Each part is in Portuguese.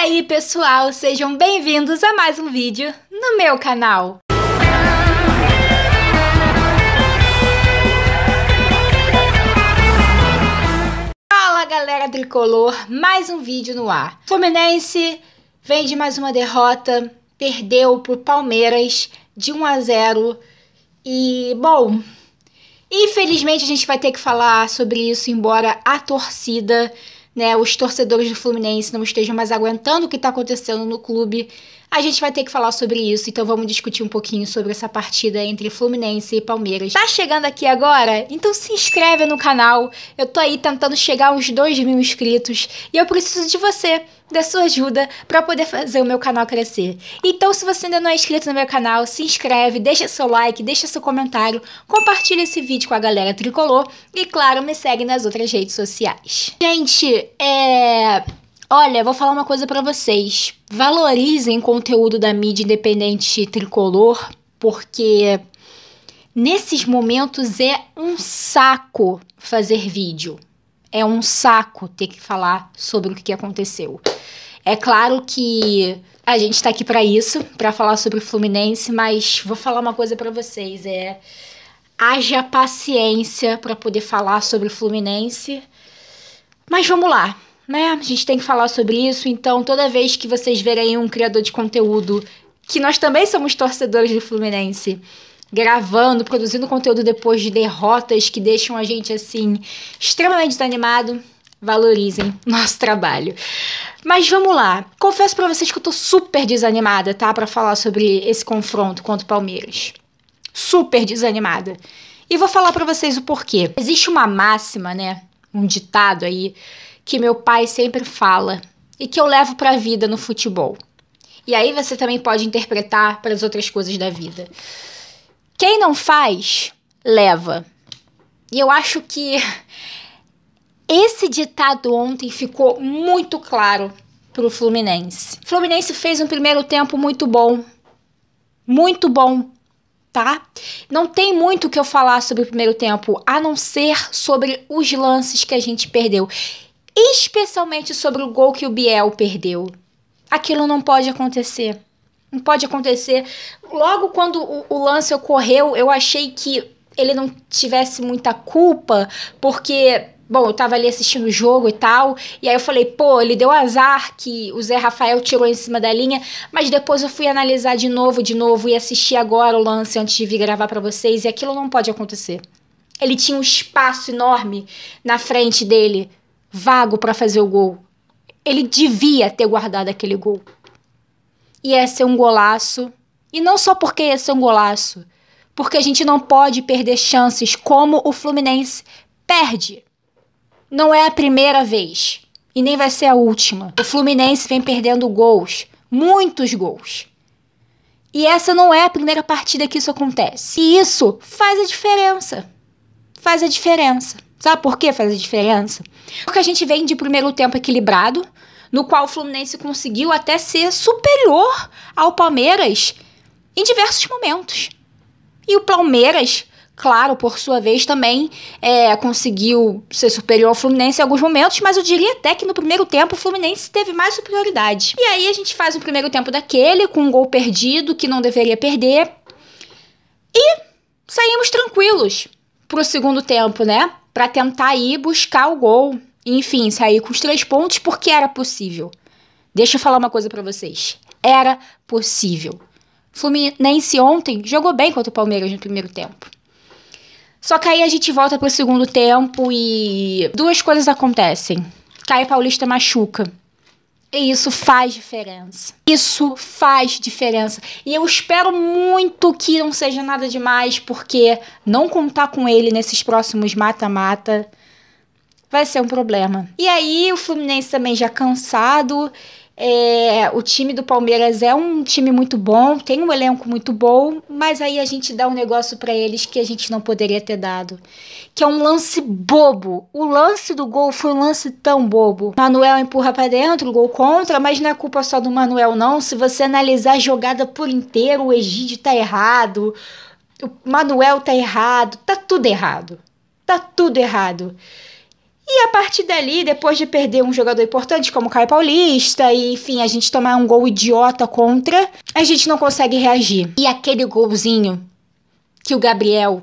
aí, pessoal? Sejam bem-vindos a mais um vídeo no meu canal. Fala, galera tricolor! Mais um vídeo no ar. Fluminense vem de mais uma derrota, perdeu pro Palmeiras de 1 a 0 e, bom, infelizmente a gente vai ter que falar sobre isso, embora a torcida né, os torcedores do Fluminense não estejam mais aguentando o que está acontecendo no clube a gente vai ter que falar sobre isso, então vamos discutir um pouquinho sobre essa partida entre Fluminense e Palmeiras. Tá chegando aqui agora? Então se inscreve no canal. Eu tô aí tentando chegar aos 2 mil inscritos e eu preciso de você, da sua ajuda, para poder fazer o meu canal crescer. Então se você ainda não é inscrito no meu canal, se inscreve, deixa seu like, deixa seu comentário, compartilha esse vídeo com a galera tricolor e, claro, me segue nas outras redes sociais. Gente, é... Olha, vou falar uma coisa para vocês. Valorizem conteúdo da mídia independente tricolor, porque nesses momentos é um saco fazer vídeo. É um saco ter que falar sobre o que aconteceu. É claro que a gente está aqui para isso, para falar sobre o Fluminense, mas vou falar uma coisa para vocês, é haja paciência para poder falar sobre o Fluminense. Mas vamos lá né? A gente tem que falar sobre isso. Então, toda vez que vocês verem um criador de conteúdo, que nós também somos torcedores do Fluminense, gravando, produzindo conteúdo depois de derrotas que deixam a gente assim extremamente desanimado, valorizem nosso trabalho. Mas vamos lá. Confesso para vocês que eu tô super desanimada, tá, para falar sobre esse confronto contra o Palmeiras. Super desanimada. E vou falar para vocês o porquê. Existe uma máxima, né, um ditado aí que meu pai sempre fala e que eu levo para a vida no futebol. E aí você também pode interpretar para as outras coisas da vida. Quem não faz, leva. E eu acho que esse ditado ontem ficou muito claro pro Fluminense. Fluminense fez um primeiro tempo muito bom. Muito bom, tá? Não tem muito o que eu falar sobre o primeiro tempo, a não ser sobre os lances que a gente perdeu especialmente sobre o gol que o Biel perdeu. Aquilo não pode acontecer. Não pode acontecer. Logo quando o, o lance ocorreu, eu achei que ele não tivesse muita culpa, porque Bom, eu tava ali assistindo o jogo e tal, e aí eu falei, pô, ele deu azar que o Zé Rafael tirou em cima da linha, mas depois eu fui analisar de novo, de novo, e assisti agora o lance antes de vir gravar para vocês, e aquilo não pode acontecer. Ele tinha um espaço enorme na frente dele vago para fazer o gol. Ele devia ter guardado aquele gol. e esse é um golaço. E não só porque esse é um golaço, porque a gente não pode perder chances como o Fluminense perde. Não é a primeira vez e nem vai ser a última. O Fluminense vem perdendo gols, muitos gols. E essa não é a primeira partida que isso acontece. E isso faz a diferença. Faz a diferença. Sabe por que faz a diferença? Porque a gente vem de primeiro tempo equilibrado, no qual o Fluminense conseguiu até ser superior ao Palmeiras em diversos momentos. E o Palmeiras, claro, por sua vez, também é, conseguiu ser superior ao Fluminense em alguns momentos, mas eu diria até que no primeiro tempo o Fluminense teve mais superioridade. E aí a gente faz o primeiro tempo daquele, com um gol perdido que não deveria perder. E saímos tranquilos pro segundo tempo, né? para tentar ir buscar o gol. E, enfim, sair com os três pontos porque era possível. Deixa eu falar uma coisa para vocês. Era possível. Fluminense ontem jogou bem contra o Palmeiras no primeiro tempo. Só que aí a gente volta para o segundo tempo e duas coisas acontecem. Caio Paulista machuca. E isso faz diferença. Isso faz diferença. E eu espero muito que não seja nada demais, porque não contar com ele nesses próximos mata-mata vai ser um problema. E aí, o Fluminense também já cansado, é, o time do Palmeiras é um time muito bom, tem um elenco muito bom, mas aí a gente dá um negócio para eles que a gente não poderia ter dado, que é um lance bobo. O lance do gol foi um lance tão bobo. Manuel empurra para dentro, gol contra, mas não é culpa só do Manuel não. Se você analisar a jogada por inteiro, o Egídio tá errado, o Manuel tá errado, tá tudo errado. Tá tudo errado. E a partir dali, depois de perder um jogador importante como Caio Paulista, e enfim, a gente tomar um gol idiota contra, a gente não consegue reagir. E aquele golzinho que o Gabriel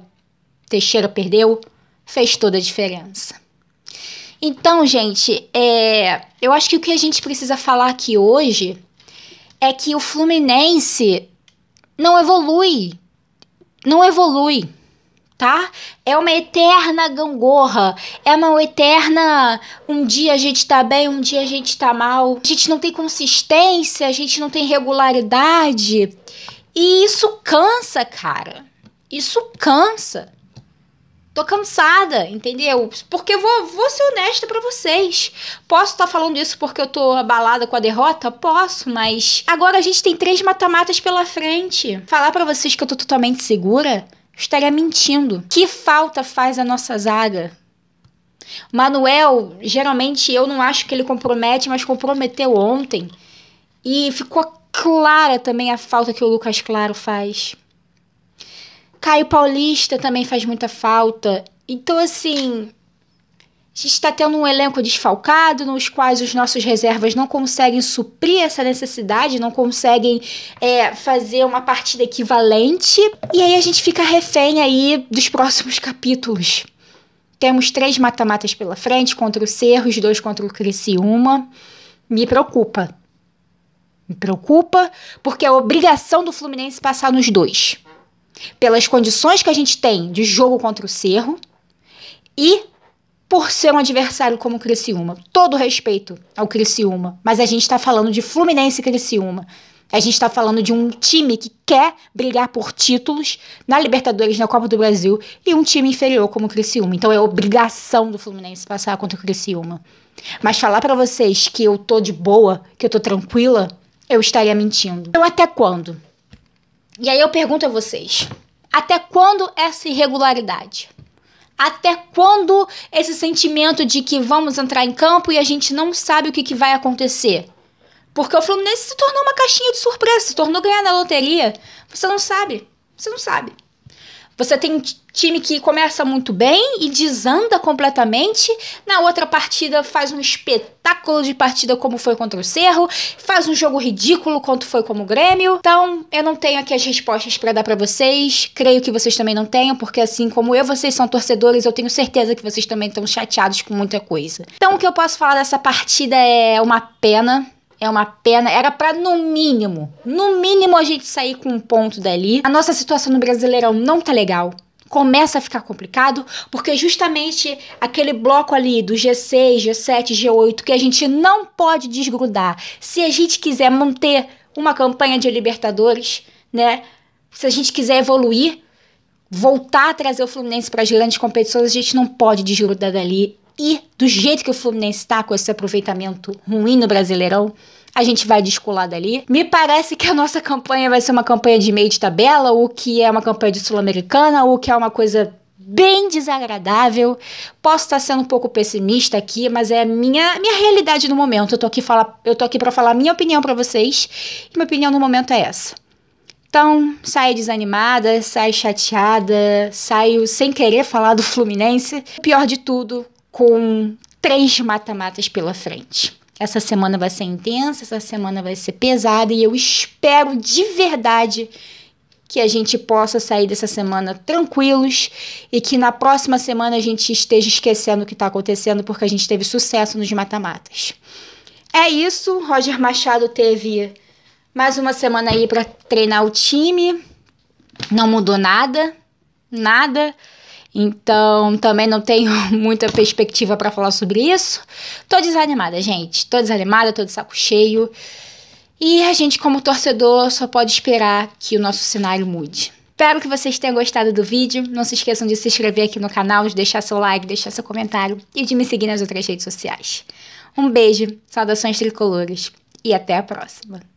Teixeira perdeu fez toda a diferença. Então, gente, é, eu acho que o que a gente precisa falar aqui hoje é que o Fluminense não evolui. Não evolui tá? É uma eterna gangorra, é uma eterna um dia a gente tá bem, um dia a gente tá mal. A gente não tem consistência, a gente não tem regularidade. E isso cansa, cara. Isso cansa. Tô cansada, entendeu? Porque vou, vou ser honesta para vocês. Posso estar tá falando isso porque eu tô abalada com a derrota? Posso, mas agora a gente tem três mata-matas pela frente. Falar para vocês que eu tô totalmente segura? estaria mentindo. Que falta faz a nossa zaga? Manuel, geralmente eu não acho que ele compromete, mas comprometeu ontem. E ficou clara também a falta que o Lucas Claro faz. Caio Paulista também faz muita falta. Então, assim, a gente está tendo um elenco desfalcado, nos quais os nossos reservas não conseguem suprir essa necessidade, não conseguem é, fazer uma partida equivalente. E aí a gente fica refém aí dos próximos capítulos. Temos três mata-matas pela frente, contra o os dois contra o Criciúma. Me preocupa. Me preocupa porque é obrigação do Fluminense passar nos dois. Pelas condições que a gente tem de jogo contra o Cerro e por ser um adversário como o Criciúma. Todo respeito ao Criciúma, mas a gente está falando de Fluminense e Criciúma. A gente está falando de um time que quer brigar por títulos na Libertadores, na Copa do Brasil, e um time inferior como o Criciúma. Então é obrigação do Fluminense passar contra o Criciúma. Mas falar para vocês que eu tô de boa, que eu tô tranquila, eu estaria mentindo. Então até quando? E aí eu pergunto a vocês, até quando essa irregularidade? Até quando esse sentimento de que vamos entrar em campo e a gente não sabe o que, que vai acontecer? Porque o Fluminense se tornou uma caixinha de surpresa, se tornou ganhar na loteria. Você não sabe. Você não sabe. Você tem time que começa muito bem e desanda completamente. Na outra partida faz um espetáculo de partida como foi contra o Cerro, faz um jogo ridículo quanto foi como o Grêmio. Então, eu não tenho aqui as respostas para dar para vocês. Creio que vocês também não tenham, porque assim como eu, vocês são torcedores, eu tenho certeza que vocês também estão chateados com muita coisa. Então, o que eu posso falar dessa partida é uma pena é uma pena. Era para no mínimo, no mínimo a gente sair com um ponto dali. A nossa situação no Brasileirão não tá legal. Começa a ficar complicado, porque justamente aquele bloco ali do G6, G7, G8 que a gente não pode desgrudar. Se a gente quiser manter uma campanha de Libertadores, né? Se a gente quiser evoluir, voltar a trazer o Fluminense para as grandes competições, a gente não pode desgrudar dali e do jeito que o Fluminense está com esse aproveitamento ruim no Brasileirão, a gente vai descolar dali. Me parece que a nossa campanha vai ser uma campanha de meio de tabela, o que é uma campanha de Sul-Americana, o que é uma coisa bem desagradável. Posso estar sendo um pouco pessimista aqui, mas é a minha, minha realidade no momento. Eu tô aqui, para falar minha opinião para vocês, e minha opinião no momento é essa. Então, saio desanimada, saio chateada, saio sem querer falar do Fluminense. O pior de tudo, com três mata-matas pela frente. Essa semana vai ser intensa, essa semana vai ser pesada e eu espero de verdade que a gente possa sair dessa semana tranquilos e que na próxima semana a gente esteja esquecendo o que está acontecendo porque a gente teve sucesso nos mata-matas. É isso, Roger Machado teve mais uma semana aí para treinar o time, não mudou nada, nada. Então, também não tenho muita perspectiva para falar sobre isso. Tô desanimada, gente. Tô desanimada, tô de saco cheio. E a gente, como torcedor, só pode esperar que o nosso cenário mude. Espero que vocês tenham gostado do vídeo. Não se esqueçam de se inscrever aqui no canal, de deixar seu like, deixar seu comentário e de me seguir nas outras redes sociais. Um beijo, saudações tricolores e até a próxima!